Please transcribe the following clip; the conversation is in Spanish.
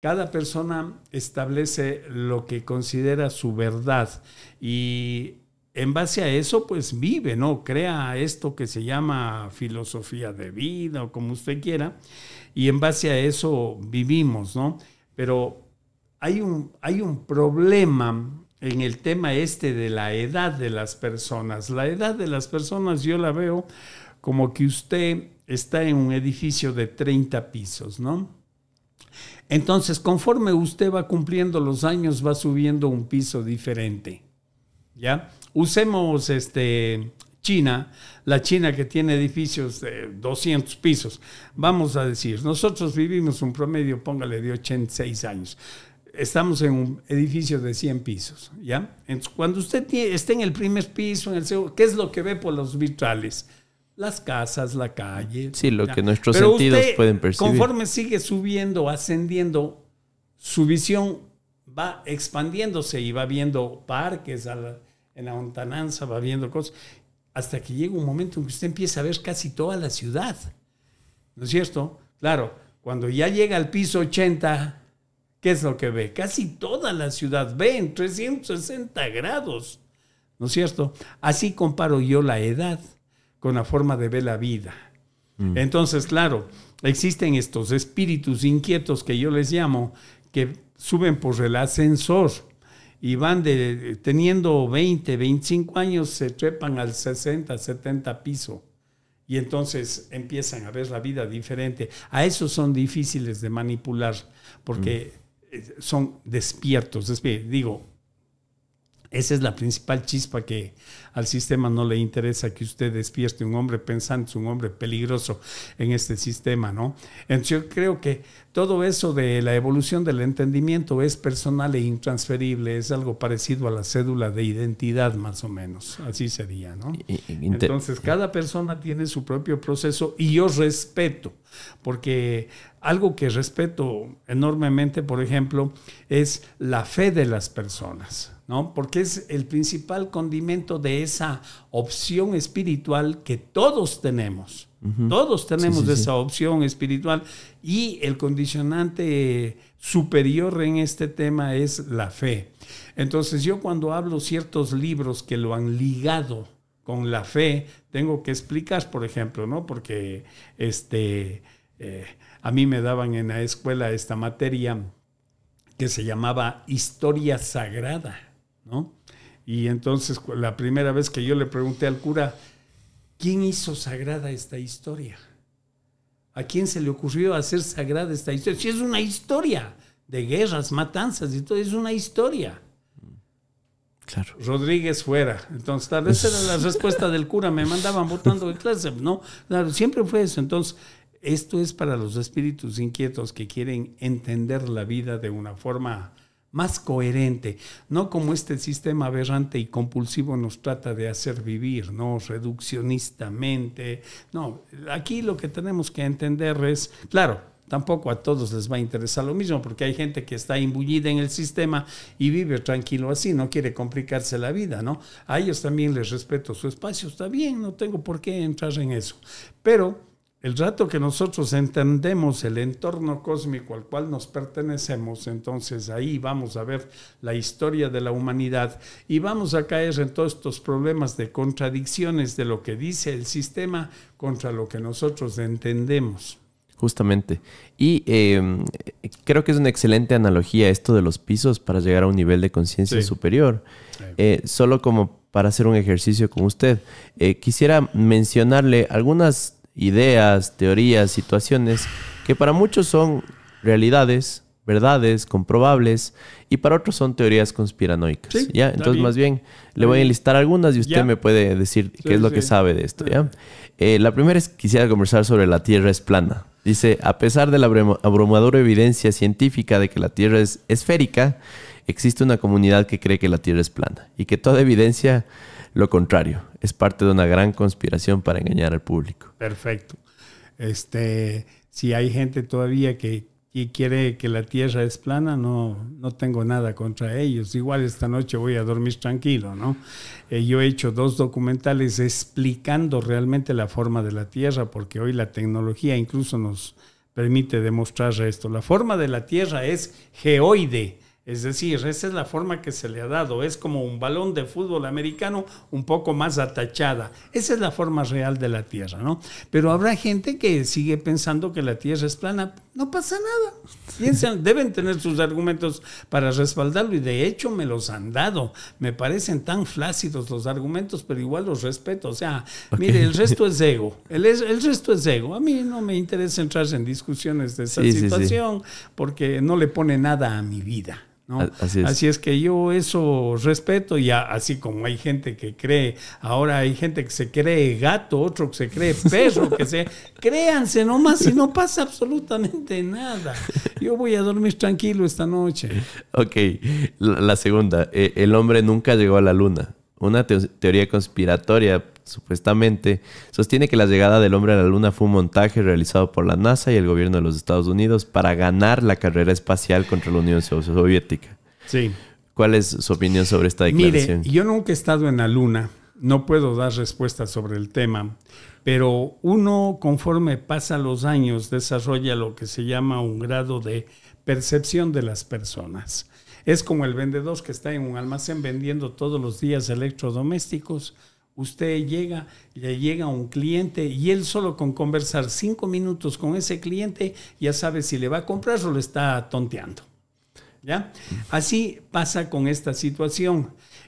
Cada persona establece lo que considera su verdad y en base a eso, pues vive, ¿no? Crea esto que se llama filosofía de vida o como usted quiera, y en base a eso vivimos, ¿no? Pero hay un, hay un problema en el tema este de la edad de las personas. La edad de las personas yo la veo como que usted está en un edificio de 30 pisos, ¿no? Entonces, conforme usted va cumpliendo los años, va subiendo un piso diferente. ¿Ya? Usemos este, China, la China que tiene edificios de 200 pisos. Vamos a decir, nosotros vivimos un promedio, póngale, de 86 años. Estamos en un edificio de 100 pisos, ¿ya? cuando usted esté en el primer piso, en el segundo, ¿qué es lo que ve por los virtuales? las casas, la calle. Sí, lo que nuestros sentidos pueden percibir. Conforme sigue subiendo, ascendiendo, su visión va expandiéndose y va viendo parques en la montananza, va viendo cosas, hasta que llega un momento en que usted empieza a ver casi toda la ciudad. ¿No es cierto? Claro, cuando ya llega al piso 80, ¿qué es lo que ve? Casi toda la ciudad ve en 360 grados. ¿No es cierto? Así comparo yo la edad con la forma de ver la vida. Mm. Entonces, claro, existen estos espíritus inquietos que yo les llamo, que suben por el ascensor y van de, teniendo 20, 25 años, se trepan al 60, 70 piso. Y entonces empiezan a ver la vida diferente. A esos son difíciles de manipular porque mm. eh, son despiertos. Digo, esa es la principal chispa que al sistema no le interesa que usted despierte un hombre pensante, un hombre peligroso en este sistema, ¿no? Entonces yo creo que todo eso de la evolución del entendimiento es personal e intransferible, es algo parecido a la cédula de identidad más o menos, así sería, ¿no? Entonces cada persona tiene su propio proceso y yo respeto, porque algo que respeto enormemente, por ejemplo, es la fe de las personas. ¿no? Porque es el principal condimento de esa opción espiritual que todos tenemos. Todos tenemos esa opción espiritual y el condicionante superior en este tema es la fe. Entonces yo cuando hablo ciertos libros que lo han ligado con la fe, tengo que explicar, por ejemplo, ¿no? Porque este, eh, a mí me daban en la escuela esta materia que se llamaba historia sagrada. Y entonces la primera vez que yo le pregunté al cura, ¿quién hizo sagrada esta historia? ¿A quién se le ocurrió hacer sagrada esta historia? Si es una historia de guerras, matanzas y todo, es una historia. Claro. Rodríguez fuera. Entonces, tal vez era la respuesta del cura, me mandaban votando de clase, ¿no? Claro, siempre fue eso. Entonces, esto es para los espíritus inquietos que quieren entender la vida de una forma más coherente, no como este sistema aberrante y compulsivo nos trata de hacer vivir, ¿no? Reduccionistamente. No, aquí lo que tenemos que entender es, claro, tampoco a todos les va a interesar lo mismo, porque hay gente que está imbullida en el sistema y vive tranquilo así, no quiere complicarse la vida, ¿no? A ellos también les respeto su espacio, está bien, no tengo por qué entrar en eso. Pero el rato que nosotros entendemos el entorno cósmico al cual nos pertenecemos, entonces ahí vamos a ver la historia de la humanidad y vamos a caer en todos estos problemas de contradicciones de lo que dice el sistema contra lo que nosotros entendemos. Justamente. Y em, creo que es una excelente analogía esto de los pisos para llegar a un nivel de conciencia superior. Eh, solo como para hacer un ejercicio con usted, eh, quisiera mencionarle algunas ideas, teorías, situaciones que para muchos son realidades, verdades comprobables y para otros son teorías conspiranoicas. ¿ya? Entonces, más bien, le voy a enlistar algunas y usted me puede decir qué es lo que sabe de esto. ¿ya? Eh, la primera es que quisiera conversar sobre la Tierra es plana. Dice, a pesar de la abrumadora evidencia científica de que la Tierra es esférica, existe una comunidad que cree que la Tierra es plana y que toda evidencia lo contrario. Es parte de una gran conspiración para engañar al público. Perfecto. Este, si hay gente todavía que, quiere que la Tierra es plana, no, no tengo nada contra ellos. Igual esta noche voy a dormir tranquilo, ¿no? Eh, yo he hecho dos documentales explicando realmente la forma de la Tierra, porque hoy la tecnología incluso nos permite demostrar esto. La forma de la Tierra es geoide es decir, esa es la forma que se le ha dado. Es como un balón de fútbol americano un poco más atachada. Esa es la forma real de la Tierra, ¿no? Pero habrá gente que sigue pensando que la Tierra es plana. No pasa nada. Piensan, deben tener sus argumentos para respaldarlo y de hecho me los han dado. Me parecen tan flácidos los argumentos, pero igual los respeto. O sea, mire, el resto es ego. El, resto es ego. A mí no me interesa entrar en discusiones de esa situación porque no le pone nada a mi vida. Así es. que yo eso respeto y así como hay gente que cree, ahora hay gente que se cree gato, otro que se cree perro, que se... Créanse nomás y no pasa absolutamente nada. Yo voy a dormir tranquilo esta noche. Ok, la, segunda, eh, el hombre nunca llegó a la luna. Una teoría conspiratoria supuestamente, sostiene que la llegada del hombre a la Luna fue un montaje realizado por la NASA y el gobierno de los Estados Unidos para ganar la carrera espacial contra la Unión Soviética. Sí. ¿Cuál es su opinión sobre esta declaración? Mire, yo nunca he estado en la Luna, no puedo dar respuesta sobre el tema, pero uno conforme pasa los años desarrolla lo que se llama un grado de percepción de las personas. Es como el vendedor que está en un almacén vendiendo todos los días electrodomésticos, Usted llega, le llega un cliente y él solo con conversar cinco minutos con ese cliente ya sabe si le va a comprar o le está tonteando. ¿Ya? Así pasa con esta situación.